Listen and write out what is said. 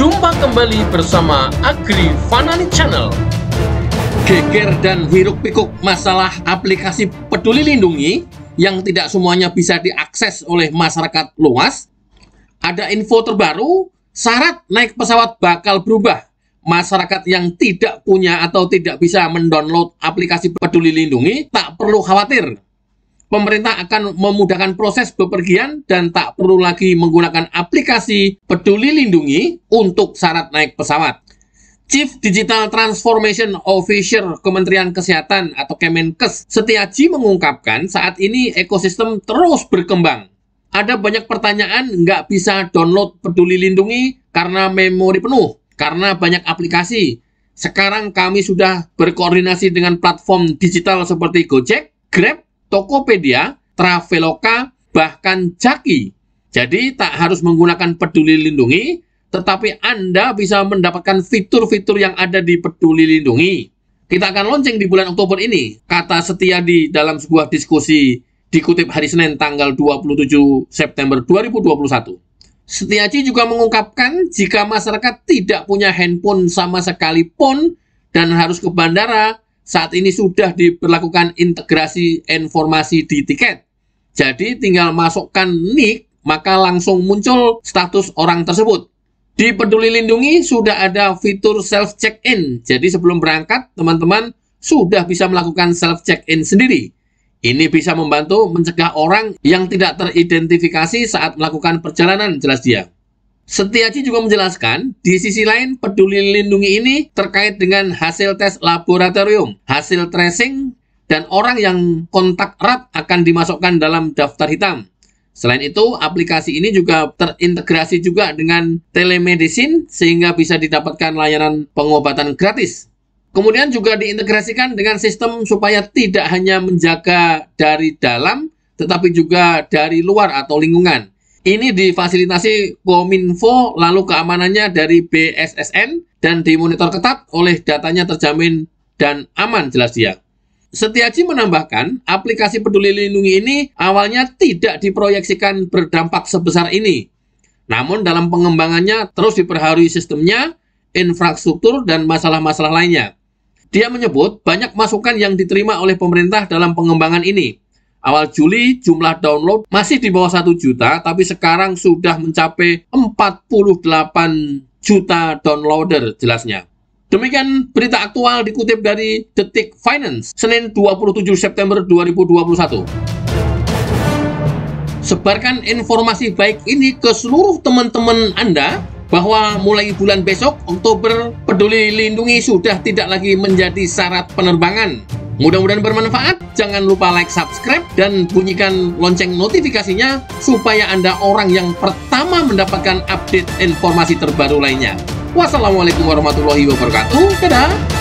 Jumpa kembali bersama Agri Fanani Channel. Geger dan hiruk pikuk masalah aplikasi Peduli Lindungi yang tidak semuanya bisa diakses oleh masyarakat luas. Ada info terbaru, syarat naik pesawat bakal berubah. Masyarakat yang tidak punya atau tidak bisa mendownload aplikasi Peduli Lindungi tak perlu khawatir pemerintah akan memudahkan proses bepergian dan tak perlu lagi menggunakan aplikasi Peduli Lindungi untuk syarat naik pesawat. Chief Digital Transformation Officer Kementerian Kesehatan atau Kemenkes Setiaji mengungkapkan saat ini ekosistem terus berkembang. Ada banyak pertanyaan nggak bisa download peduli lindungi karena memori penuh, karena banyak aplikasi. Sekarang kami sudah berkoordinasi dengan platform digital seperti Gojek, Grab, Tokopedia, Traveloka, bahkan Jaki. Jadi tak harus menggunakan peduli lindungi, tetapi Anda bisa mendapatkan fitur-fitur yang ada di peduli lindungi. Kita akan lonceng di bulan Oktober ini, kata Setiadi dalam sebuah diskusi dikutip hari Senin tanggal 27 September 2021. Setiaji juga mengungkapkan jika masyarakat tidak punya handphone sama sekali pun dan harus ke bandara, saat ini sudah diberlakukan integrasi informasi di tiket. Jadi tinggal masukkan nick, maka langsung muncul status orang tersebut. Di peduli lindungi sudah ada fitur self-check-in. Jadi sebelum berangkat, teman-teman sudah bisa melakukan self-check-in sendiri. Ini bisa membantu mencegah orang yang tidak teridentifikasi saat melakukan perjalanan, jelas dia. Setiaji juga menjelaskan, di sisi lain peduli lindungi ini terkait dengan hasil tes laboratorium, hasil tracing, dan orang yang kontak erat akan dimasukkan dalam daftar hitam. Selain itu, aplikasi ini juga terintegrasi juga dengan telemedicine sehingga bisa didapatkan layanan pengobatan gratis. Kemudian juga diintegrasikan dengan sistem supaya tidak hanya menjaga dari dalam, tetapi juga dari luar atau lingkungan ini difasilitasi Kominfo, lalu keamanannya dari BSSN dan dimonitor ketat oleh datanya terjamin dan aman jelas dia. Setiaji menambahkan, aplikasi peduli lindungi ini awalnya tidak diproyeksikan berdampak sebesar ini. Namun dalam pengembangannya terus diperharui sistemnya, infrastruktur, dan masalah-masalah lainnya. Dia menyebut banyak masukan yang diterima oleh pemerintah dalam pengembangan ini. Awal Juli jumlah download masih di bawah 1 juta, tapi sekarang sudah mencapai 48 juta downloader jelasnya. Demikian berita aktual dikutip dari Detik Finance, Senin 27 September 2021. Sebarkan informasi baik ini ke seluruh teman-teman Anda bahwa mulai bulan besok, Oktober, peduli lindungi sudah tidak lagi menjadi syarat penerbangan. Iya. Mudah-mudahan bermanfaat. Jangan lupa like, subscribe, dan bunyikan lonceng notifikasinya supaya Anda orang yang pertama mendapatkan update informasi terbaru lainnya. Wassalamualaikum warahmatullahi wabarakatuh. Dadah!